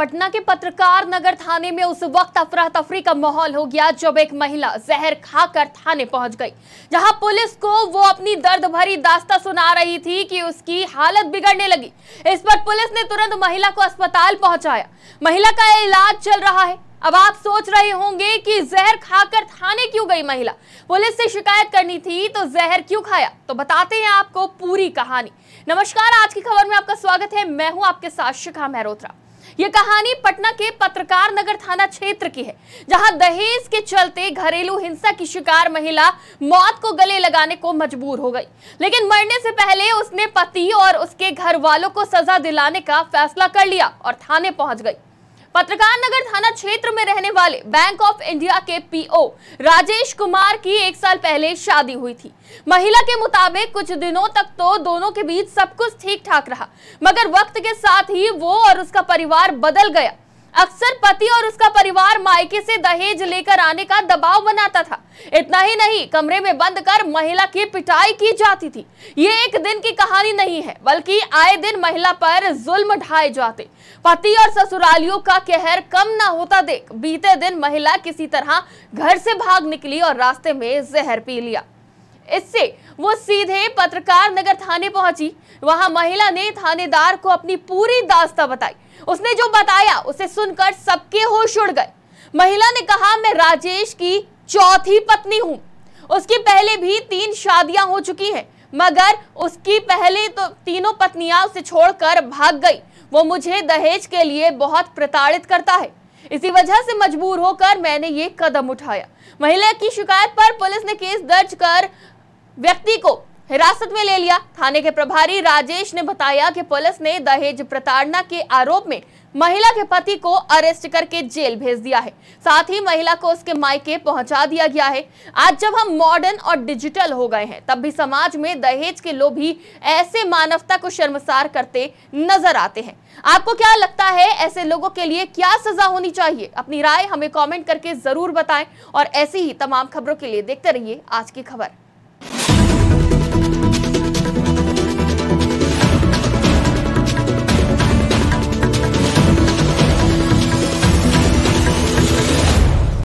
पटना के पत्रकार नगर थाने में उस वक्त अफरा तफरी का माहौल हो गया जब एक महिला जहर खाकर थाने पहुंच गई जहां पुलिस को वो अपनी दर्द भरी दास्ता सुना रही थी कि उसकी हालत बिगड़ने लगी इस पर पुलिस ने तुरंत महिला को अस्पताल पहुंचाया महिला का इलाज चल रहा है अब आप सोच रहे होंगे कि जहर खाकर थाने क्यों गई महिला पुलिस से शिकायत करनी थी तो जहर क्यों खाया तो बताते हैं आपको पूरी कहानी नमस्कार आज की खबर में आपका स्वागत है मैं हूं आपके साथ शिखा मेहरोत्रा ये कहानी पटना के पत्रकार नगर थाना क्षेत्र की है जहां दहेज के चलते घरेलू हिंसा की शिकार महिला मौत को गले लगाने को मजबूर हो गई लेकिन मरने से पहले उसने पति और उसके घर वालों को सजा दिलाने का फैसला कर लिया और थाने पहुंच गई पत्रकार नगर थाना क्षेत्र में रहने वाले बैंक ऑफ इंडिया के पीओ राजेश कुमार की एक साल पहले शादी हुई थी महिला के मुताबिक कुछ दिनों तक तो दोनों के बीच सब कुछ ठीक ठाक रहा मगर वक्त के साथ ही वो और उसका परिवार बदल गया अक्सर पति और उसका परिवार मायके से दहेज लेकर आने का दबाव बनाता था इतना ही नहीं कमरे में बंद कर महिला की पिटाई की जाती थी ये एक दिन की कहानी नहीं है बल्कि आए दिन महिला पर जुल्म ढाए जाते पति और ससुरालियों का कहर कम ना होता देख बीते दिन महिला किसी तरह घर से भाग निकली और रास्ते में जहर पी लिया इससे वो सीधे पत्रकार नगर थाने पहुंची वहां महिला ने थानेदार को अपनी पूरी दास्ता बताई उसने जो बताया उसे सुनकर सबके होश उड़ गए महिला ने कहा मैं राजेश की चौथी पत्नी हूं उसकी पहले भी तीन शादियां हो चुकी हैं मगर उसकी पहले तो तीनों पत्नियां उसे छोड़कर भाग गई वो मुझे दहेज के लिए बहुत प्रताड़ित करता है इसी वजह से मजबूर होकर मैंने ये कदम उठाया महिला की शिकायत पर पुलिस ने केस दर्ज कर व्यक्ति को हिरासत में ले लिया थाने के प्रभारी राजेश ने बताया कि पुलिस ने दहेज प्रताड़ना के आरोप में महिला के पति को अरेस्ट करके जेल भेज दिया है साथ ही महिला को उसके मायके पहुंचा दिया गया है आज जब हम मॉडर्न और डिजिटल हो गए हैं तब भी समाज में दहेज के लोग भी ऐसे मानवता को शर्मसार करते नजर आते हैं आपको क्या लगता है ऐसे लोगों के लिए क्या सजा होनी चाहिए अपनी राय हमें कॉमेंट करके जरूर बताए और ऐसी ही तमाम खबरों के लिए देखते रहिए आज की खबर